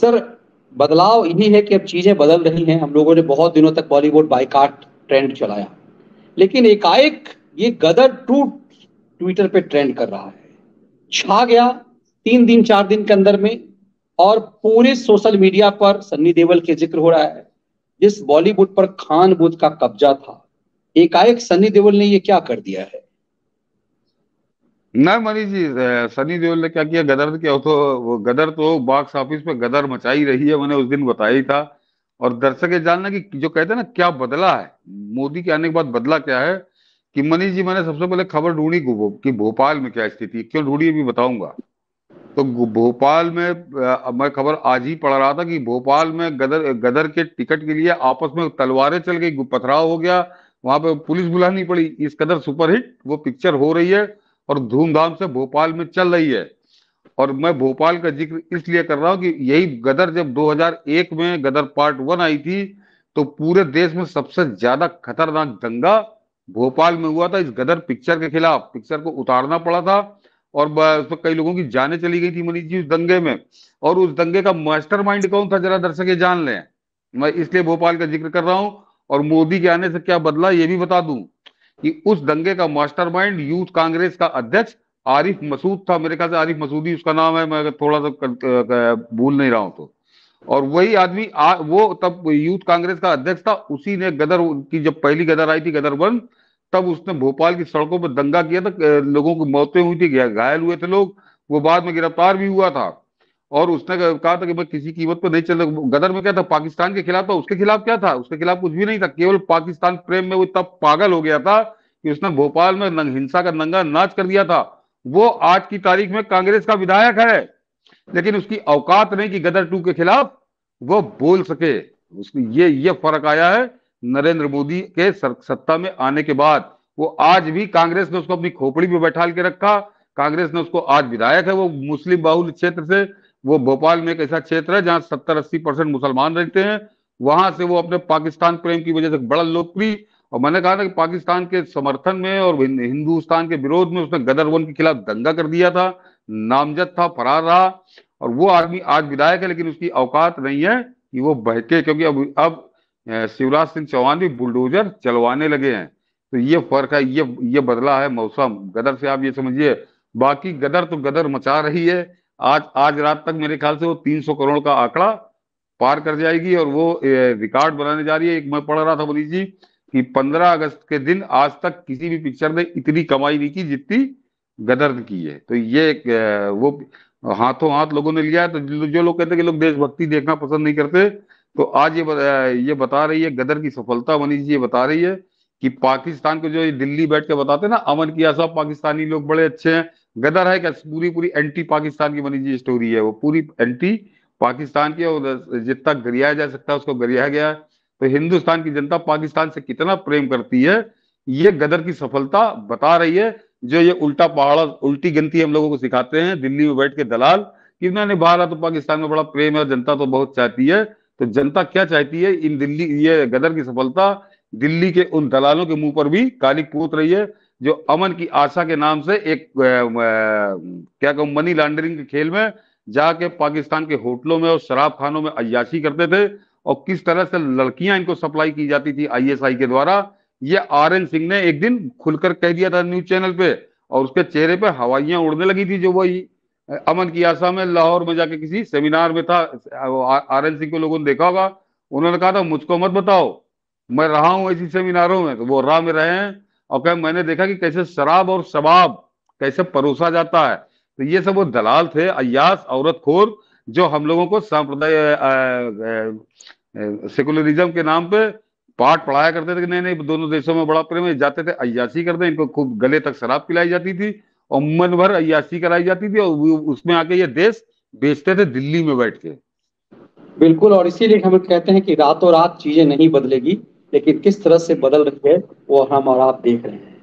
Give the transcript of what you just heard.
sir बदलाव यही है कि अब चीजें बदल रही हैं हम लोगों ने बहुत दिनों तक बॉलीवुड बाइकाट ट्रेंड चलाया लेकिन एकाएक ये गदर टूट ट्विटर पे ट्रेंड कर रहा है छा गया तीन दिन चार दिन के अंदर में और पूरे सोशल मीडिया पर सन्नी देवल के जिक्र हो रहा है जिस बॉलीवुड पर खान बुद्ध का कब्जा था एकाएक सन्नी देवल ने यह क्या कर दिया है ना मनीष जी सनी देओल ने क्या किया गदर क्या तो वो गदर तो बॉक्स ऑफिस पे गदर मचाई रही है मैंने उस दिन बताया था और दर्शक ये जानना कि जो कहते हैं ना क्या बदला है मोदी के आने के बाद बदला क्या है कि मनीष जी मैंने सबसे पहले खबर ढूंढी कि भोपाल में क्या स्थिति क्यों ढूंढी भी बताऊंगा तो भोपाल में मैं खबर आज ही पढ़ रहा था कि भोपाल में गदर गदर के टिकट के लिए आपस में तलवारें चल गई पथराव हो गया वहां पे पुलिस बुलानी पड़ी इस कदर सुपरहिट वो पिक्चर हो रही है और धूमधाम से भोपाल में चल रही है और मैं भोपाल का जिक्र इसलिए कर रहा हूँ कि यही गदर जब 2001 में गदर पार्ट वन आई थी तो पूरे देश में सबसे ज्यादा खतरनाक दंगा भोपाल में हुआ था इस गदर पिक्चर के खिलाफ पिक्चर को उतारना पड़ा था और उसमें कई लोगों की जाने चली गई थी मनीष जी उस दंगे में और उस दंगे का मास्टर कौन था जरा दर्शक जान लें मैं इसलिए भोपाल का जिक्र कर रहा हूँ और मोदी के आने से क्या बदला ये भी बता दूं कि उस दंगे का मास्टरमाइंड यूथ कांग्रेस का अध्यक्ष आरिफ मसूद था मेरे ख्याल से आरिफ मसूदी उसका नाम है मैं थोड़ा सा भूल नहीं रहा हूं तो और वही आदमी वो तब यूथ कांग्रेस का अध्यक्ष था उसी ने गदर की जब पहली गदर आई थी गदर वन तब उसने भोपाल की सड़कों पर दंगा किया था लोगों की मौतें हुई थी घायल हुए थे लोग वो बाद में गिरफ्तार भी हुआ था और उसने कहा था कि मैं किसी कीमत पर नहीं चल गदर में क्या था पाकिस्तान के खिलाफ था उसके खिलाफ क्या था उसके खिलाफ कुछ भी नहीं था केवल पाकिस्तान प्रेम में वो इतना पागल हो गया था कि उसने भोपाल में हिंसा का नंगा नाच कर दिया था वो आज की तारीख में कांग्रेस का विधायक है लेकिन उसकी औकात नहीं कि गदर टू के खिलाफ वो बोल सके उसकी ये ये फर्क आया है नरेंद्र मोदी के सत्ता में आने के बाद वो आज भी कांग्रेस ने उसको अपनी खोपड़ी में बैठा के रखा कांग्रेस ने उसको आज विधायक है वो मुस्लिम बाहुल क्षेत्र से वो भोपाल में एक ऐसा क्षेत्र है जहाँ सत्तर अस्सी परसेंट मुसलमान रहते हैं वहां से वो अपने पाकिस्तान प्रेम की वजह से बड़ा लोकप्रिय और मैंने कहा था कि पाकिस्तान के समर्थन में और हिंदुस्तान के विरोध में उसने गदर वन के खिलाफ दंगा कर दिया था नामजद था फरार रहा और वो आदमी आज विधायक है लेकिन उसकी औकात नहीं है कि वो बहके क्योंकि अब अब शिवराज सिंह चौहान भी बुलडोजर चलवाने लगे हैं तो ये फर्क है ये ये बदला है मौसम गदर से आप ये समझिए बाकी गदर तो गदर मचा रही है आज आज रात तक मेरे ख्याल से वो 300 करोड़ का आंकड़ा पार कर जाएगी और वो रिकॉर्ड बनाने जा रही है एक मैं पढ़ रहा था मनीष जी कि 15 अगस्त के दिन आज तक किसी भी पिक्चर ने इतनी कमाई नहीं की जितनी गदर की है तो ये एक वो हाथों हाथ लोगों ने लिया है तो जो लोग कहते हैं कि लोग देशभक्ति देखना पसंद नहीं करते तो आज ये ये बता रही है गदर की सफलता मनीष जी ये बता रही है कि पाकिस्तान को जो ये दिल्ली बैठ के बताते हैं ना अमन की आशा पाकिस्तानी लोग बड़े अच्छे हैं गदर है क्या पूरी पूरी एंटी पाकिस्तान की बनी जी स्टोरी है वो पूरी एंटी पाकिस्तान की और जितना गरिया जा सकता है उसको गरिया गया तो हिंदुस्तान की जनता पाकिस्तान से कितना प्रेम करती है ये गदर की सफलता बता रही है जो ये उल्टा पहाड़ उल्टी गिनती हम लोगों को सिखाते हैं दिल्ली में बैठ के दलाल कि उन्होंने भारत तो पाकिस्तान में बड़ा प्रेम है जनता तो बहुत चाहती है तो जनता क्या चाहती है इन दिल्ली ये गदर की सफलता दिल्ली के उन दलालों के मुंह पर भी काली पोत रही है जो अमन की आशा के नाम से एक क्या कहूँ मनी लॉन्ड्रिंग के खेल में जाके पाकिस्तान के होटलों में और शराब खानों में अयाशी करते थे और किस तरह से लड़कियां इनको सप्लाई की जाती थी आईएसआई के द्वारा ये आर एन सिंह ने एक दिन खुलकर कह दिया था न्यूज चैनल पे और उसके चेहरे पे हवाइयां उड़ने लगी थी जो वही अमन की आशा में लाहौर में जाके किसी सेमिनार में था आर एन सिंह को लोगों ने देखा होगा उन्होंने कहा था मुझको मत बताओ मैं रहा हूं ऐसी सेमिनारों में तो वो राह में रहे हैं और क्या मैंने देखा कि कैसे शराब और शबाब कैसे परोसा जाता है तो ये सब वो दलाल थे अयास खोर जो हम लोगों को सांप्रदाय सेकुलरिज्म के नाम पे पाठ पढ़ाया करते थे कि नहीं नहीं दोनों देशों में बड़ा प्रेम जाते थे अयासी करते इनको खूब गले तक शराब पिलाई जाती थी और मन भर अयासी कराई जाती थी और उसमें आके ये देश बेचते थे दिल्ली में बैठ के बिल्कुल और इसीलिए हम कहते हैं कि रातों रात चीजें नहीं बदलेगी लेकिन किस तरह से बदल रही है वो हम और आप देख रहे हैं